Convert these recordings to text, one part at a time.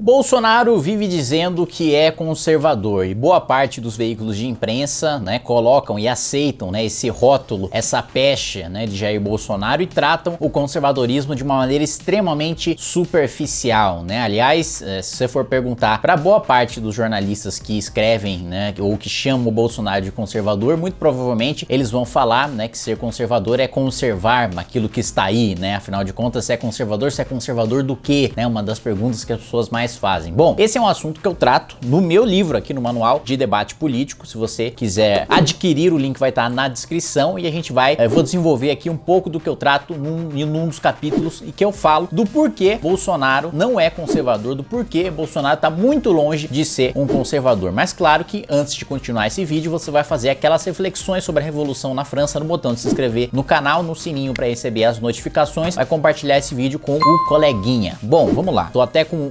Bolsonaro vive dizendo que é conservador e boa parte dos veículos de imprensa né, colocam e aceitam né, esse rótulo, essa pecha né, de Jair Bolsonaro e tratam o conservadorismo de uma maneira extremamente superficial. Né? Aliás, eh, se você for perguntar para boa parte dos jornalistas que escrevem né, ou que chamam o Bolsonaro de conservador, muito provavelmente eles vão falar né, que ser conservador é conservar aquilo que está aí. Né? Afinal de contas, se é conservador, se é conservador do quê? Né? Uma das perguntas que as pessoas mais mais fazem? Bom, esse é um assunto que eu trato no meu livro aqui no Manual de Debate Político. Se você quiser adquirir, o link vai estar na descrição e a gente vai, eu eh, vou desenvolver aqui um pouco do que eu trato num, num dos capítulos e que eu falo do porquê Bolsonaro não é conservador, do porquê Bolsonaro está muito longe de ser um conservador. Mas claro que antes de continuar esse vídeo, você vai fazer aquelas reflexões sobre a revolução na França no botão de se inscrever no canal, no sininho para receber as notificações, vai compartilhar esse vídeo com o coleguinha. Bom, vamos lá. Tô até com o,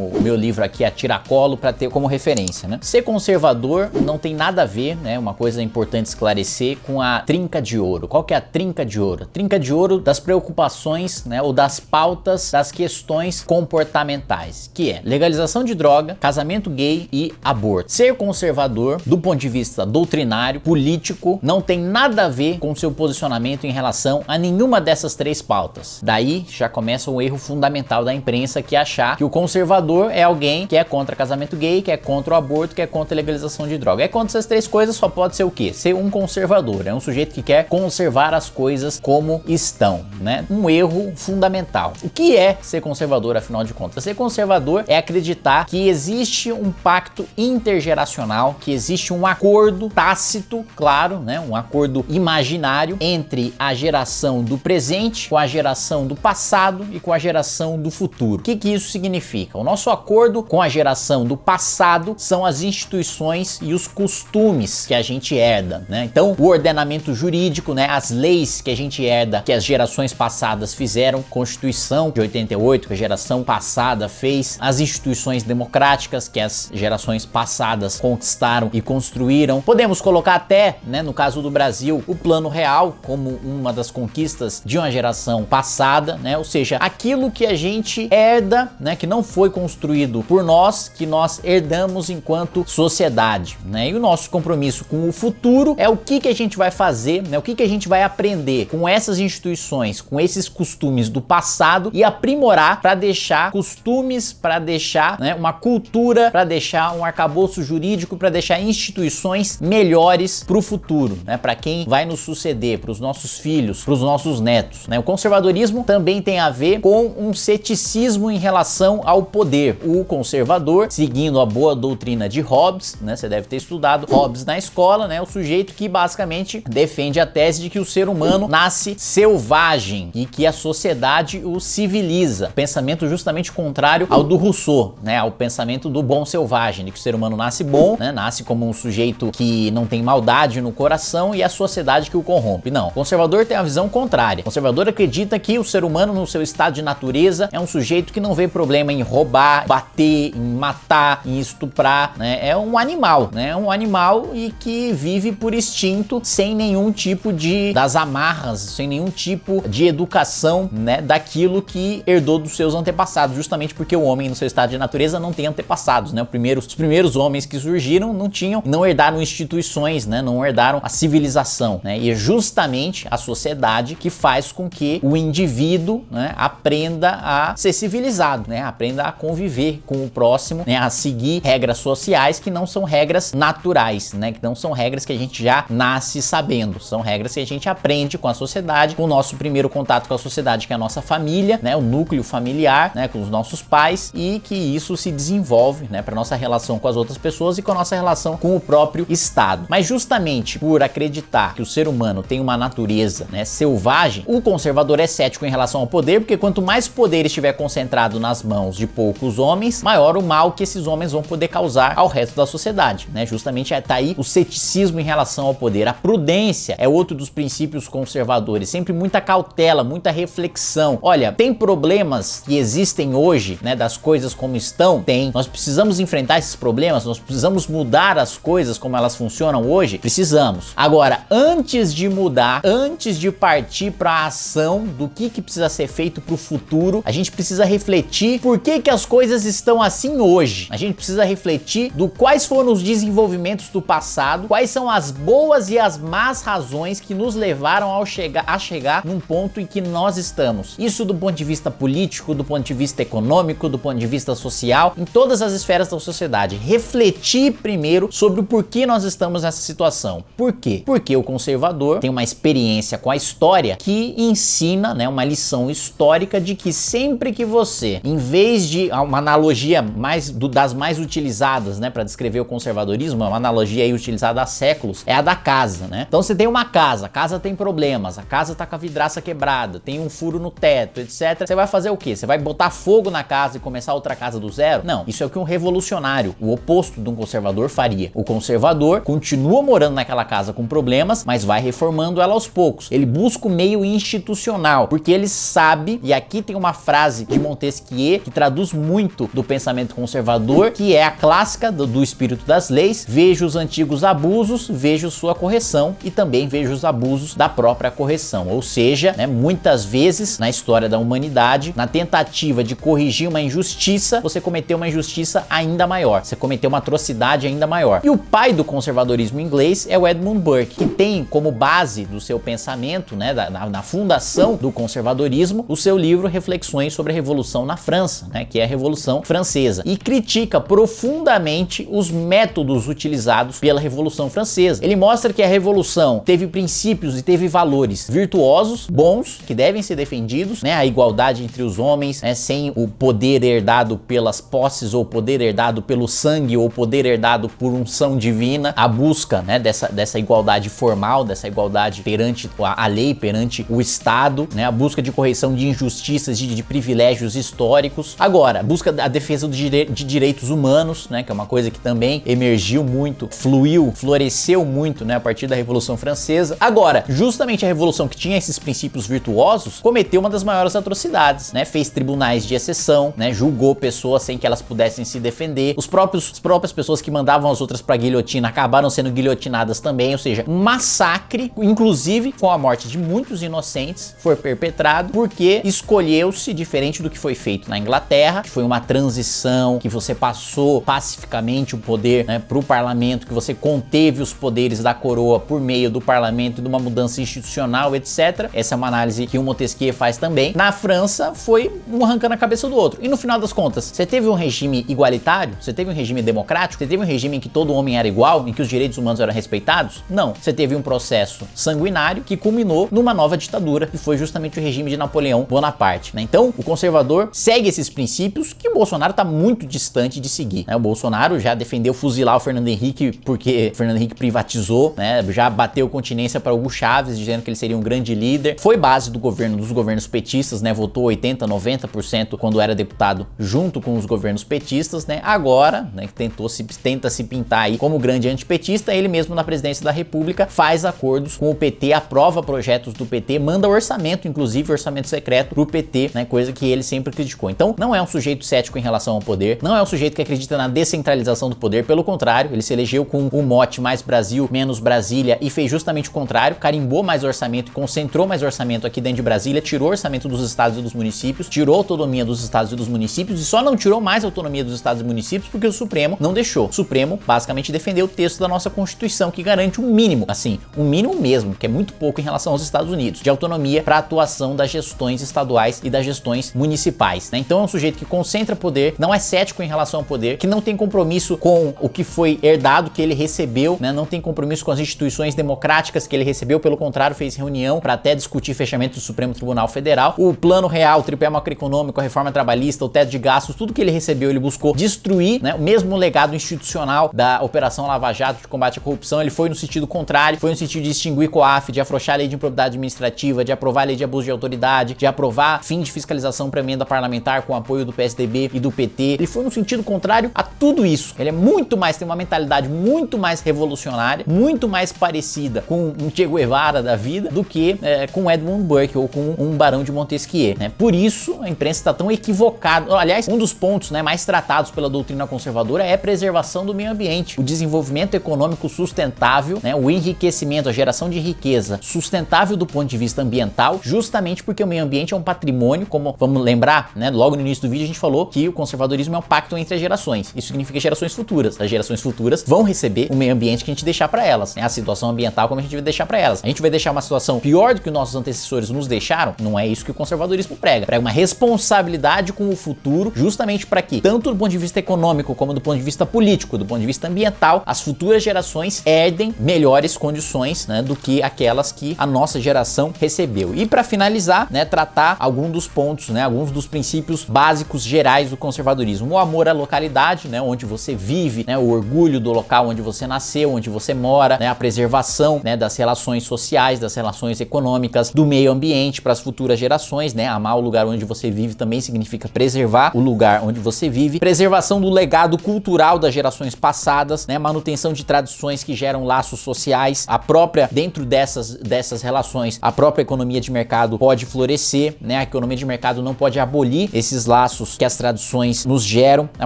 o o meu livro aqui, a Tiracolo, para ter como referência, né? Ser conservador não tem nada a ver, né? Uma coisa importante esclarecer com a trinca de ouro. Qual que é a trinca de ouro? Trinca de ouro das preocupações, né? Ou das pautas das questões comportamentais, que é legalização de droga, casamento gay e aborto. Ser conservador, do ponto de vista doutrinário, político, não tem nada a ver com seu posicionamento em relação a nenhuma dessas três pautas. Daí já começa um erro fundamental da imprensa que é achar que o conservador é alguém que é contra casamento gay, que é contra o aborto, que é contra a legalização de droga. É contra essas três coisas só pode ser o quê? Ser um conservador, é um sujeito que quer conservar as coisas como estão, né? Um erro fundamental. O que é ser conservador, afinal de contas? Ser conservador é acreditar que existe um pacto intergeracional, que existe um acordo tácito, claro, né? Um acordo imaginário entre a geração do presente com a geração do passado e com a geração do futuro. O que, que isso significa? O nosso nosso acordo com a geração do passado são as instituições e os costumes que a gente herda, né? Então, o ordenamento jurídico, né, as leis que a gente herda, que as gerações passadas fizeram, Constituição de 88 que a geração passada fez, as instituições democráticas que as gerações passadas conquistaram e construíram. Podemos colocar até, né, no caso do Brasil, o Plano Real como uma das conquistas de uma geração passada, né? Ou seja, aquilo que a gente herda, né, que não foi construído construído por nós, que nós herdamos enquanto sociedade, né? E o nosso compromisso com o futuro é o que, que a gente vai fazer, né? O que, que a gente vai aprender com essas instituições, com esses costumes do passado e aprimorar para deixar costumes, para deixar né, uma cultura, para deixar um arcabouço jurídico, para deixar instituições melhores para o futuro, né? Para quem vai nos suceder, para os nossos filhos, para os nossos netos, né? O conservadorismo também tem a ver com um ceticismo em relação ao poder ser o conservador, seguindo a boa doutrina de Hobbes, né? Você deve ter estudado Hobbes na escola, né? O sujeito que basicamente defende a tese de que o ser humano nasce selvagem e que a sociedade o civiliza. Pensamento justamente contrário ao do Rousseau, né? Ao pensamento do bom selvagem, de que o ser humano nasce bom, né? Nasce como um sujeito que não tem maldade no coração e a sociedade que o corrompe. Não. O conservador tem a visão contrária. O conservador acredita que o ser humano, no seu estado de natureza, é um sujeito que não vê problema em roubar bater, matar, estuprar, né? É um animal, né? É um animal e que vive por instinto, sem nenhum tipo de das amarras, sem nenhum tipo de educação, né, daquilo que herdou dos seus antepassados, justamente porque o homem no seu estado de natureza não tem antepassados, né? Primeiro, os primeiros homens que surgiram não tinham, não herdaram instituições, né? Não herdaram a civilização, né? E é justamente a sociedade que faz com que o indivíduo, né, aprenda a ser civilizado, né? Aprenda a conviver com o próximo, né, a seguir regras sociais que não são regras naturais, né, que não são regras que a gente já nasce sabendo, são regras que a gente aprende com a sociedade, com o nosso primeiro contato com a sociedade, que é a nossa família, né, o núcleo familiar, né, com os nossos pais e que isso se desenvolve, né, para nossa relação com as outras pessoas e com a nossa relação com o próprio Estado. Mas justamente por acreditar que o ser humano tem uma natureza, né, selvagem, o conservador é cético em relação ao poder, porque quanto mais poder estiver concentrado nas mãos de poucos os homens, maior o mal que esses homens vão poder causar ao resto da sociedade, né? Justamente é tá aí o ceticismo em relação ao poder. A prudência é outro dos princípios conservadores, sempre muita cautela, muita reflexão. Olha, tem problemas que existem hoje, né, das coisas como estão? Tem. Nós precisamos enfrentar esses problemas, nós precisamos mudar as coisas como elas funcionam hoje? Precisamos. Agora, antes de mudar, antes de partir para a ação do que que precisa ser feito para o futuro, a gente precisa refletir por que que as coisas estão assim hoje. A gente precisa refletir do quais foram os desenvolvimentos do passado, quais são as boas e as más razões que nos levaram ao chegar, a chegar num ponto em que nós estamos. Isso do ponto de vista político, do ponto de vista econômico, do ponto de vista social, em todas as esferas da sociedade. Refletir primeiro sobre o porquê nós estamos nessa situação. Por quê? Porque o conservador tem uma experiência com a história que ensina, né, uma lição histórica de que sempre que você, em vez de uma analogia mais do, das mais utilizadas, né, para descrever o conservadorismo, é uma analogia aí utilizada há séculos, é a da casa, né? Então você tem uma casa, a casa tem problemas, a casa tá com a vidraça quebrada, tem um furo no teto, etc. Você vai fazer o quê? Você vai botar fogo na casa e começar outra casa do zero? Não, isso é o que um revolucionário, o oposto de um conservador faria. O conservador continua morando naquela casa com problemas, mas vai reformando ela aos poucos. Ele busca o meio institucional, porque ele sabe, e aqui tem uma frase de Montesquieu que traduz muito muito do pensamento conservador, que é a clássica do, do espírito das leis. Vejo os antigos abusos, vejo sua correção e também vejo os abusos da própria correção. Ou seja, né, muitas vezes na história da humanidade, na tentativa de corrigir uma injustiça, você cometeu uma injustiça ainda maior, você cometeu uma atrocidade ainda maior. E o pai do conservadorismo inglês é o Edmund Burke, que tem como base do seu pensamento, né, da, na, na fundação do conservadorismo, o seu livro Reflexões sobre a Revolução na França, né, que é a Revolução Revolução Francesa e critica profundamente os métodos utilizados pela Revolução Francesa. Ele mostra que a Revolução teve princípios e teve valores virtuosos, bons, que devem ser defendidos, né? A igualdade entre os homens, né? sem o poder herdado pelas posses ou poder herdado pelo sangue ou poder herdado por unção divina, a busca, né? Dessa, dessa igualdade formal, dessa igualdade perante a, a lei, perante o Estado, né? A busca de correção de injustiças, de, de privilégios históricos. Agora, busca da defesa dire de direitos humanos, né, que é uma coisa que também emergiu muito, fluiu, floresceu muito né, a partir da Revolução Francesa. Agora, justamente a Revolução que tinha esses princípios virtuosos cometeu uma das maiores atrocidades, né? fez tribunais de exceção, né? julgou pessoas sem que elas pudessem se defender. Os próprios, as próprias pessoas que mandavam as outras para guilhotina acabaram sendo guilhotinadas também, ou seja, um massacre, inclusive com a morte de muitos inocentes, foi perpetrado porque escolheu-se, diferente do que foi feito na Inglaterra, que foi foi uma transição, que você passou pacificamente o poder né, para o parlamento, que você conteve os poderes da coroa por meio do parlamento e de uma mudança institucional, etc. Essa é uma análise que o Montesquieu faz também. Na França, foi um arrancando a cabeça do outro. E no final das contas, você teve um regime igualitário? Você teve um regime democrático? Você teve um regime em que todo homem era igual, em que os direitos humanos eram respeitados? Não. Você teve um processo sanguinário que culminou numa nova ditadura, que foi justamente o regime de Napoleão Bonaparte. Né? Então, o conservador segue esses princípios discurso que o Bolsonaro está muito distante de seguir. Né? O Bolsonaro já defendeu fuzilar o Fernando Henrique porque o Fernando Henrique privatizou, né? já bateu continência para Hugo Chaves, dizendo que ele seria um grande líder. Foi base do governo dos governos petistas, né? votou 80, 90% quando era deputado junto com os governos petistas. Né? Agora, né, que tentou se, tenta se pintar aí como grande antipetista, ele mesmo na presidência da República faz acordos com o PT, aprova projetos do PT, manda orçamento, inclusive orçamento secreto, para o PT, né? coisa que ele sempre criticou. Então, não é um sujeito sujeito cético em relação ao poder, não é um sujeito que acredita na descentralização do poder, pelo contrário, ele se elegeu com o mote mais Brasil, menos Brasília e fez justamente o contrário, carimbou mais orçamento, e concentrou mais orçamento aqui dentro de Brasília, tirou orçamento dos estados e dos municípios, tirou autonomia dos estados e dos municípios e só não tirou mais autonomia dos estados e municípios porque o Supremo não deixou. O Supremo basicamente defendeu o texto da nossa Constituição que garante um mínimo, assim, um mínimo mesmo, que é muito pouco em relação aos Estados Unidos, de autonomia para atuação das gestões estaduais e das gestões municipais, né? Então é um sujeito que concentra poder, não é cético em relação ao poder, que não tem compromisso com o que foi herdado, que ele recebeu, né? Não tem compromisso com as instituições democráticas que ele recebeu, pelo contrário, fez reunião para até discutir fechamento do Supremo Tribunal Federal. O plano real, o tripé macroeconômico, a reforma trabalhista, o teto de gastos, tudo que ele recebeu, ele buscou destruir, né? O mesmo legado institucional da Operação Lava Jato de combate à corrupção, ele foi no sentido contrário, foi no sentido de extinguir COAF, de afrouxar a lei de improbidade administrativa, de aprovar a lei de abuso de autoridade, de aprovar fim de fiscalização para emenda parlamentar com apoio do PS PSDB e do PT. Ele foi no sentido contrário a tudo isso. Ele é muito mais, tem uma mentalidade muito mais revolucionária, muito mais parecida com um Che Guevara da vida do que é, com Edmund Burke ou com um Barão de Montesquieu. Né? Por isso, a imprensa está tão equivocada. Aliás, um dos pontos né, mais tratados pela doutrina conservadora é a preservação do meio ambiente, o desenvolvimento econômico sustentável, né, o enriquecimento, a geração de riqueza sustentável do ponto de vista ambiental, justamente porque o meio ambiente é um patrimônio, como vamos lembrar, né, logo no início do vídeo a gente falou que o conservadorismo é um pacto entre as gerações. Isso significa gerações futuras. As gerações futuras vão receber o meio ambiente que a gente deixar para elas, né? A situação ambiental como a gente vai deixar para elas. A gente vai deixar uma situação pior do que nossos antecessores nos deixaram? Não é isso que o conservadorismo prega. Prega uma responsabilidade com o futuro, justamente para que, tanto do ponto de vista econômico como do ponto de vista político, do ponto de vista ambiental, as futuras gerações herdem melhores condições, né, do que aquelas que a nossa geração recebeu. E para finalizar, né, tratar algum dos pontos, né, alguns dos princípios básicos gerais do conservadorismo. O amor à localidade, né, onde você vive, né, o orgulho do local onde você nasceu, onde você mora, né, a preservação né, das relações sociais, das relações econômicas, do meio ambiente para as futuras gerações. Né, amar o lugar onde você vive também significa preservar o lugar onde você vive, preservação do legado cultural das gerações passadas, né, manutenção de tradições que geram laços sociais, a própria, dentro dessas, dessas relações, a própria economia de mercado pode florescer, né, a economia de mercado não pode abolir esses laços que as tradições nos geram, a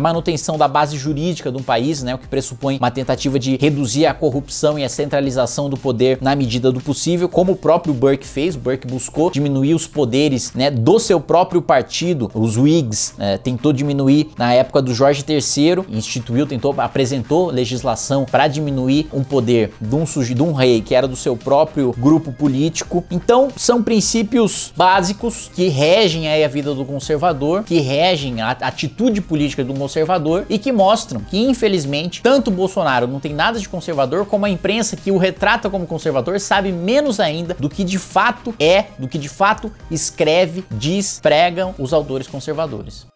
manutenção da base jurídica de um país, né, o que pressupõe uma tentativa de reduzir a corrupção e a centralização do poder na medida do possível, como o próprio Burke fez, Burke buscou diminuir os poderes né, do seu próprio partido, os Whigs, é, tentou diminuir na época do Jorge III, instituiu, tentou, apresentou legislação para diminuir um poder de um, de um rei que era do seu próprio grupo político. Então, são princípios básicos que regem aí a vida do conservador, que regem a atitude política do conservador e que mostram que, infelizmente, tanto Bolsonaro não tem nada de conservador, como a imprensa que o retrata como conservador sabe menos ainda do que de fato é, do que de fato escreve, diz, pregam os autores conservadores.